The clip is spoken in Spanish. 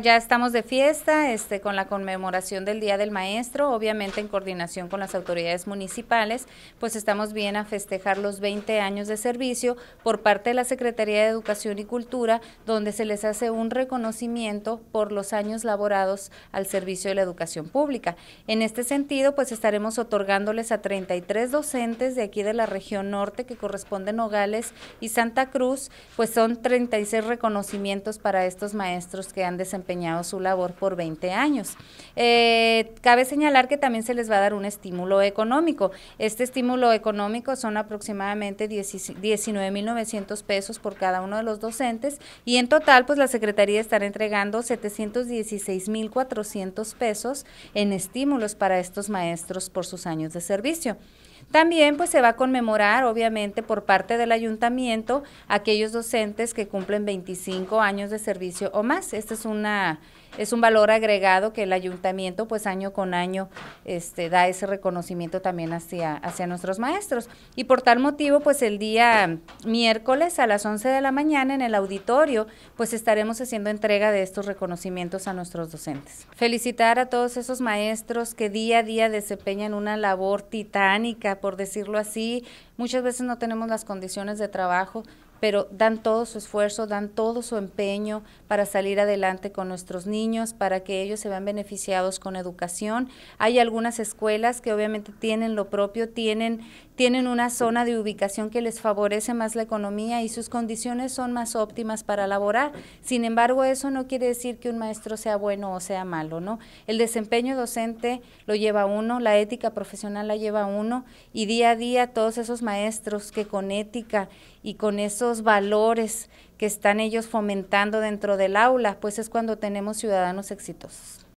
Ya estamos de fiesta este, con la conmemoración del Día del Maestro, obviamente en coordinación con las autoridades municipales, pues estamos bien a festejar los 20 años de servicio por parte de la Secretaría de Educación y Cultura, donde se les hace un reconocimiento por los años laborados al servicio de la educación pública. En este sentido, pues estaremos otorgándoles a 33 docentes de aquí de la región norte que corresponden Nogales y Santa Cruz, pues son 36 reconocimientos para estos maestros que han desempeñado su labor por 20 años. Eh, cabe señalar que también se les va a dar un estímulo económico. Este estímulo económico son aproximadamente 19.900 pesos por cada uno de los docentes y en total pues la Secretaría estará entregando 716.400 pesos en estímulos para estos maestros por sus años de servicio. También pues se va a conmemorar obviamente por parte del ayuntamiento aquellos docentes que cumplen 25 años de servicio o más. Esta es una es un valor agregado que el ayuntamiento pues año con año este, da ese reconocimiento también hacia, hacia nuestros maestros. Y por tal motivo pues el día miércoles a las 11 de la mañana en el auditorio pues estaremos haciendo entrega de estos reconocimientos a nuestros docentes. Felicitar a todos esos maestros que día a día desempeñan una labor titánica, por decirlo así. Muchas veces no tenemos las condiciones de trabajo pero dan todo su esfuerzo, dan todo su empeño para salir adelante con nuestros niños, para que ellos se vean beneficiados con educación. Hay algunas escuelas que obviamente tienen lo propio, tienen, tienen una zona de ubicación que les favorece más la economía y sus condiciones son más óptimas para laborar. Sin embargo, eso no quiere decir que un maestro sea bueno o sea malo, ¿no? El desempeño docente lo lleva uno, la ética profesional la lleva uno y día a día todos esos maestros que con ética y con eso valores que están ellos fomentando dentro del aula, pues es cuando tenemos ciudadanos exitosos.